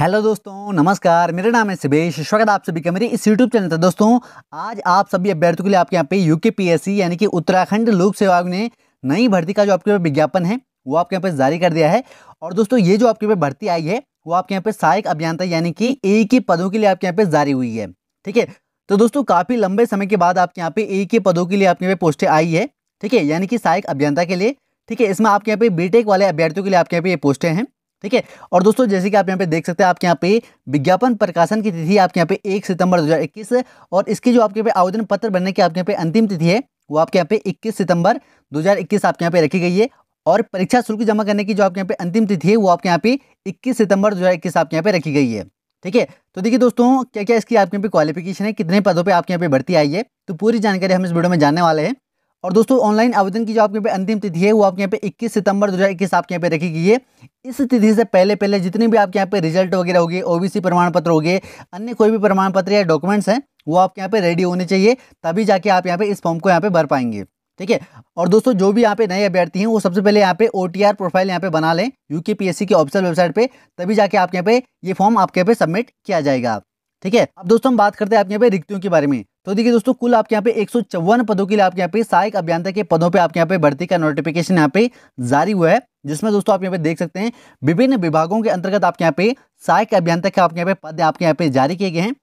hello दोस्तों नमस्कार मेरा नाम है सुबेश स्वागत आप सभी का मेरे इस यूट्यूब चैनल पर दोस्तों आज आप सभी अभ्यर्थियों के लिए आपके यहाँ पे यूके पीएससी यानी कि उत्तराखंड लोक सेवा आयोग ने नई भर्ती का जो आपके पे विज्ञापन है वो आपके यहाँ पे जारी कर दिया है और दोस्तों ये जो आपके पे भर्ती आई है वो आपके यहाँ पे सहायक अभियंता यानी कि ए के पदों के लिए आपके यहाँ पे जारी हुई है ठीक है तो दोस्तों काफ़ी लंबे समय के बाद आपके यहाँ पे ए के पदों के लिए आपके यहाँ पे पोस्टें आई है ठीक है यानी कि सहायक अभियंता के लिए ठीक है इसमें आपके यहाँ पे बीटेक वाले अभ्यर्थियों के लिए आपके यहाँ पे ये पोस्टें हैं ठीक है और दोस्तों जैसे कि आप यहाँ पे देख सकते हैं आपके यहाँ पे विज्ञापन प्रकाशन की तिथि आपके यहाँ पे एक सितंबर 2021 और इसकी जो आपके यहाँ पे आवेदन पत्र बनने की आपके यहाँ पे अंतिम तिथि है वो आपके यहाँ पे इक्कीस सितंबर दो आपके यहाँ पे रखी गई है और परीक्षा शुल्क जमा करने की जो आपके यहाँ पे अंतिम तिथि है वो आपके यहाँ पे इक्कीस सितंबर दो आपके यहाँ पे रखी गई है ठीक है तो देखिए दोस्तों क्या क्या इसकी आपके यहाँ पे क्वालिफिकेशन है कितने पदों पर आपके यहाँ पे भर्ती आई है तो पूरी जानकारी हम इस वीडियो में जानने वाले हैं और दोस्तों ऑनलाइन आवेदन की जो आपके यहाँ पे अंतिम तिथि है वो आपके यहाँ पे 21 सितंबर 2021 आपके यहाँ पे रखी गई है इस तिथि से पहले पहले जितने भी आपके यहाँ पे रिजल्ट वगैरह होगी ओबीसी प्रमाण पत्र होगे अन्य कोई भी प्रमाण पत्र या डॉक्यूमेंट्स हैं वो आपके यहाँ पे रेडी होने चाहिए तभी जाके आप यहाँ पे इस फॉर्म को यहाँ पे भर पाएंगे ठीक है और दोस्तों जो भी यहाँ पे नए अभ्यर्थी हैं वो सबसे पहले यहाँ पे ओ प्रोफाइल यहाँ पे बना लें यूके पीएससी की ऑफिशियल वेबसाइट पर तभी जाके आपके यहाँ पे ये फॉर्म आपके यहाँ पे सबमिट किया जाएगा ठीक है अब दोस्तों हम बात करते हैं आपके यहाँ पे रिक्तियों के बारे में तो देखिए दोस्तों कुल आपके यहाँ पे एक पदों के लिए आपके यहाँ पे सहायक अभियंता के पदों पे आपके यहाँ पे भर्ती का नोटिफिकेशन यहाँ पे जारी हुआ है जिसमें दोस्तों आप यहाँ पे देख सकते हैं विभिन्न विभागों के अंतर्गत आपके यहाँ पे सहायक अभियंता के आपके यहाँ पे पद आपके यहाँ पे जारी किए गए हैं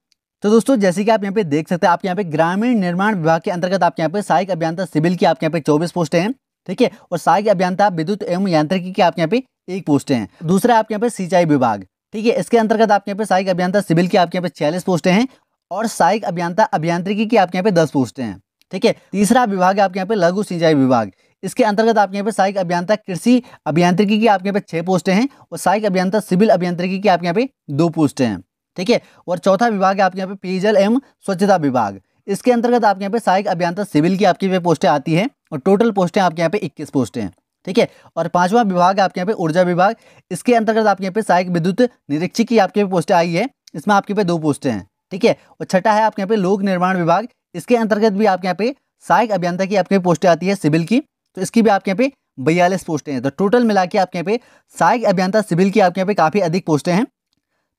तो दोस्तों जैसे कि आप यहाँ पे देख सकते हैं आपके यहाँ पे ग्रामीण निर्माण विभाग के अंतर्गत आपके यहाँ पे सहायक अभियंता सिविल की आपके यहाँ पे चौबीस पोस्ट हैं ठीक है और सहायक अभियंता विद्युत एवं यांत्रिकी की आपके यहाँ पे एक पोस्ट हैं दूसरा आपके यहाँ पे सिंचाई विभाग ठीक है इसके अंतर्गत आपके यहाँ पे सहायक अभियंता सिविल की आपके यहाँ पे छियालीस पोस्टें हैं और सहायक अभियंता अभियांत्रिकी की आपके यहाँ पे दस पोस्टें हैं ठीक है तीसरा विभाग है आपके यहाँ पे लघु सिंचाई विभाग इसके अंतर्गत आपके यहाँ पे सहायक अभियंता कृषि अभियांत्रिकी की आपके यहाँ पे छह पोस्टें हैं और सहायक अभियंता सिविल अभियांत्रिकी की आपके यहाँ पे दो पोस्टें हैं ठीक है और चौथा विभाग है आपके यहाँ पे पेयजल एवं स्वच्छता विभाग इसके अंतर्गत आपके यहाँ पे सहायक अभियंता सिविल की आपके पे पोस्टें आती है और टोटल पोस्टें आपके यहाँ पे इक्कीस पोस्टें हैं ठीक है और पांचवा विभाग है आपके यहाँ पे ऊर्जा विभाग इसके अंतर्गत आपके यहाँ पे सहायक विद्युत निरीक्षक की आपके यहाँ पोस्टें आई है इसमें आपके पे दो पोस्टें हैं ठीक है और छठा है आपके यहाँ पे लोक निर्माण विभाग इसके अंतर्गत भी आपके यहाँ पे सहायक अभियंता की आपके पोस्टें आती है सिविल की तो इसकी भी आपके यहाँ पे बयालीस पोस्टें हैं तो टोटल मिला के आपके यहाँ पे सहायक अभियंता सिविल की आपके यहाँ पे काफ़ी अधिक पोस्टें हैं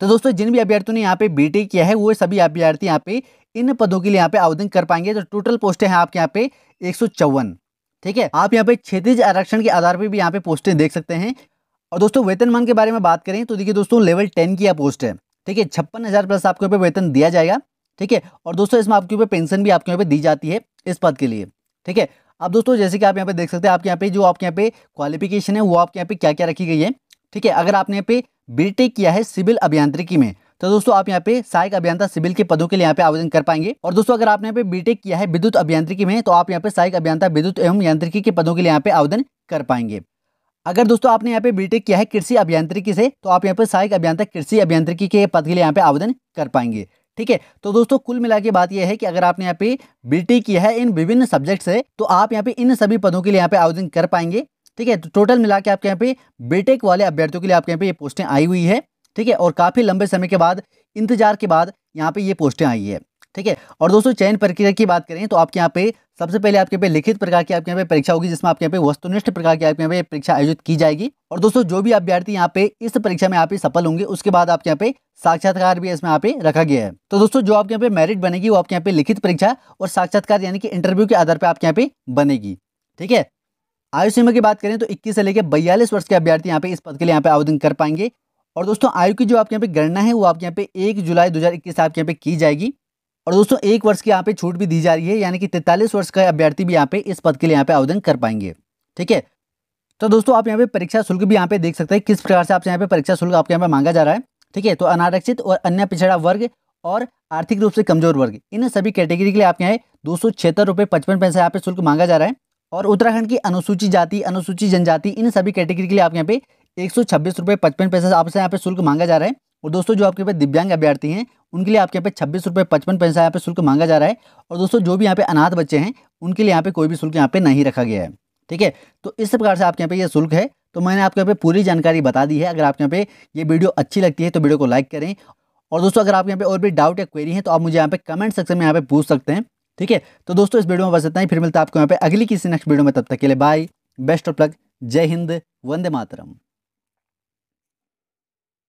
तो दोस्तों जिन भी अभ्यर्थियों ने यहाँ पे बी किया है वो सभी अभ्यर्थी यहाँ पे इन पदों के लिए यहाँ पे आवेदन कर पाएंगे तो टोटल पोस्टें हैं आपके यहाँ पे एक ठीक है आप यहाँ पे क्षेत्रीय आरक्षण के आधार पर भी यहाँ पे पोस्टें देख सकते हैं और दोस्तों वेतनमान के बारे में बात करें तो देखिए दोस्तों लेवल टेन की यह पोस्ट है ठीक है छप्पन हज़ार प्लस आपके ऊपर वेतन दिया जाएगा ठीक है और दोस्तों इसमें आपके ऊपर पेंशन भी आपके यहाँ पे दी जाती है इस पद के लिए ठीक है अब दोस्तों जैसे कि आप यहाँ पे देख सकते हैं आपके यहाँ पे जो आपके यहाँ पे क्वालिफिकेशन है वो आपके यहाँ पे क्या क्या रखी गई है ठीक है अगर आपने यहाँ पे बीटेक किया है सिविल अभियांत्रिकी में तो दोस्तों आप यहाँ पे सहायक अभियंता सिविल के पदों के लिए यहाँ पे आवेदन कर पाएंगे और दोस्तों अगर आपने यहाँ पे बीटेक किया है विद्युत अभियांत्रिकी में तो आप यहाँ पे सहायक अभियंता विद्युत एवं यांत्रिकी के पदों के लिए यहाँ पे आवेदन कर पाएंगे अगर दोस्तों आपने यहाँ पे बीटेक किया है कृषि अभियांत्रिकी से तो आप यहाँ पे सहायक अभियंता कृषि अभियांत्रिकी के पद के लिए यहाँ पे आवेदन कर पाएंगे ठीक है तो दोस्तों कुल मिला के बात यह है कि अगर आपने यहाँ पे बीटेक किया है इन विभिन्न सब्जेक्ट से तो आप यहाँ पे इन सभी पदों के लिए यहाँ पे आवेदन कर पाएंगे ठीक है तो टोटल मिला के आपके यहाँ पे बीटेक वाले अभ्यर्थियों के लिए आपके यहाँ पे ये पोस्टें आई हुई है ठीक है और काफ़ी लंबे समय के बाद इंतजार के बाद यहाँ पे ये पोस्टें आई है ठीक है और दोस्तों चयन प्रक्रिया की बात करें तो आपके यहाँ पे सबसे पहले आपके पे लिखित प्रकार की आपके यहाँ पे परीक्षा होगी जिसमें आपके यहाँ पे वस्तुनिष्ठ प्रकार की आपके यहाँ पे परीक्षा आयोजित की जाएगी और दोस्तों जो भी अभ्यर्थी यहाँ पे इस परीक्षा में आप सफल होंगे उसके बाद आपके यहाँ पे साक्षात्कार भी इसमें यहाँ पे रखा गया है तो दोस्तों जो आपके यहाँ पे मेरिट बनेगी वो आपके यहाँ पे लिखित परीक्षा और साक्षात्कार यानी कि इंटरव्यू के आधार पर आपके यहाँ पे बनेगी ठीक है आयु सीमा की बात करें तो 21 से लेकर बयालीस वर्ष के अभ्यर्थी यहाँ पे इस पद के लिए यहाँ पे आवेदन कर पाएंगे और दोस्तों आयु की जो आपके यहाँ पे गणना है वो आपके यहाँ पे एक जुलाई 2021 आपके यहाँ पे की जाएगी और दोस्तों एक वर्ष की यहाँ पे छूट भी दी जा रही है यानी कि तैंतालीस वर्ष का अभ्यर्थी भी यहाँ पे इस पद के लिए यहाँ पे आवेदन कर पाएंगे ठीक है तो दोस्तों आप यहाँ पे परीक्षा शुल्क भी यहाँ पे देख सकते हैं किस प्रकार से आपसे यहाँ पे परीक्षा शुल्क आपके यहाँ पे मांगा जा रहा है ठीक है तो अनारक्षित और अन्य पिछड़ा वर्ग और आर्थिक रूप से कमजोर वर्ग इन सभी कैटेगरी के लिए आपके यहाँ दो सौ छिहत्तर रुपये पचपन पैसा यहाँ पे शुल्क मांगा जा रहा है और उत्तराखंड की अनुसूचित जाति अनुसूचित जनजाति इन सभी कैटेगरी के लिए आपके यहाँ पे एक सौ छब्बीस रुपये पचपन पैसे आपसे यहाँ पे शुल्क मांगा जा रहा है और दोस्तों जो आपके पे दिव्यांग अभ्यर्थी हैं उनके लिए आपके यहाँ पे छब्बीस रुपये पचपन पैसा यहाँ पे शुल्क मांगा जा रहा है और दोस्तों जो भी यहाँ पे अनाथ बच्चे हैं उनके लिए यहाँ पे कोई भी शुल्क यहाँ पे नहीं रखा गया है ठीक है तो इस प्रकार से आपके यहाँ पे ये शुल्क है तो मैंने आपके यहाँ पे पूरी जानकारी बता दी है अगर आपके यहाँ पे ये वीडियो अच्छी लगती है तो वीडियो को लाइक करें और दोस्तों अगर आपके यहाँ पे और भी डाउट या क्वेरी है तो आप मुझे यहाँ पे कमेंट सेक्शन में यहाँ पे पूछ सकते हैं ठीक है तो दोस्तों इस वीडियो में बस इतना ही फिर मिलता है आपको यहाँ पे अगली किसी नेक्स्ट वीडियो में तब तक के लिए बाय बेस्ट ऑफ लक जय हिंद वंदे मातरम